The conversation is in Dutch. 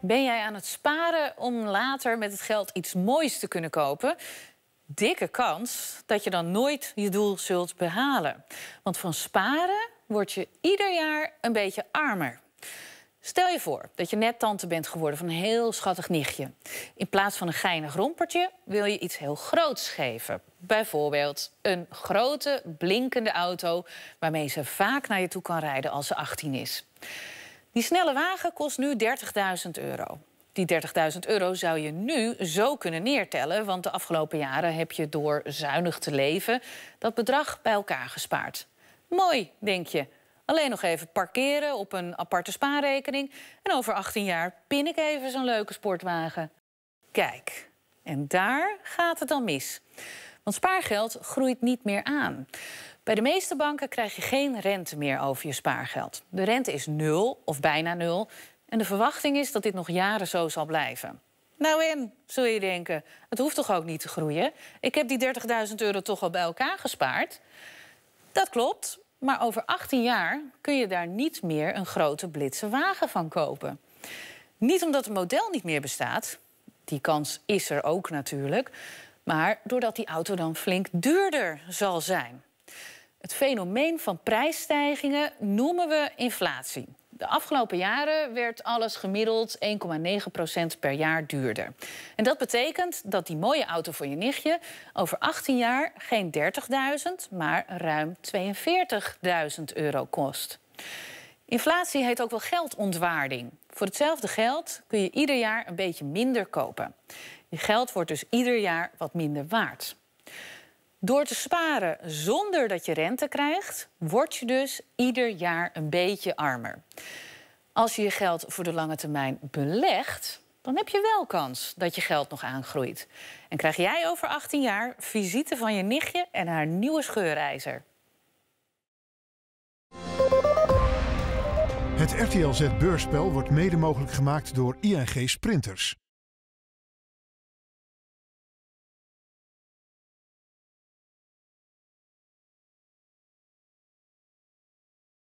Ben jij aan het sparen om later met het geld iets moois te kunnen kopen? Dikke kans dat je dan nooit je doel zult behalen. Want van sparen word je ieder jaar een beetje armer. Stel je voor dat je net tante bent geworden van een heel schattig nichtje. In plaats van een geinig rompertje wil je iets heel groots geven. Bijvoorbeeld een grote, blinkende auto waarmee ze vaak naar je toe kan rijden als ze 18 is. Die snelle wagen kost nu 30.000 euro. Die 30.000 euro zou je nu zo kunnen neertellen... want de afgelopen jaren heb je door zuinig te leven... dat bedrag bij elkaar gespaard. Mooi, denk je. Alleen nog even parkeren op een aparte spaarrekening... en over 18 jaar pin ik even zo'n leuke sportwagen. Kijk, en daar gaat het dan mis. Want spaargeld groeit niet meer aan. Bij de meeste banken krijg je geen rente meer over je spaargeld. De rente is nul of bijna nul. En de verwachting is dat dit nog jaren zo zal blijven. Nou en, zul je denken, het hoeft toch ook niet te groeien? Ik heb die 30.000 euro toch al bij elkaar gespaard? Dat klopt, maar over 18 jaar kun je daar niet meer een grote blitse wagen van kopen. Niet omdat het model niet meer bestaat, die kans is er ook natuurlijk, maar doordat die auto dan flink duurder zal zijn. Het fenomeen van prijsstijgingen noemen we inflatie. De afgelopen jaren werd alles gemiddeld 1,9 per jaar duurder. En dat betekent dat die mooie auto voor je nichtje over 18 jaar geen 30.000, maar ruim 42.000 euro kost. Inflatie heet ook wel geldontwaarding. Voor hetzelfde geld kun je ieder jaar een beetje minder kopen. Je geld wordt dus ieder jaar wat minder waard. Door te sparen zonder dat je rente krijgt, word je dus ieder jaar een beetje armer. Als je je geld voor de lange termijn belegt, dan heb je wel kans dat je geld nog aangroeit. En krijg jij over 18 jaar visite van je nichtje en haar nieuwe scheurijzer. Het RTLZ Beurspel wordt mede mogelijk gemaakt door ING Sprinters.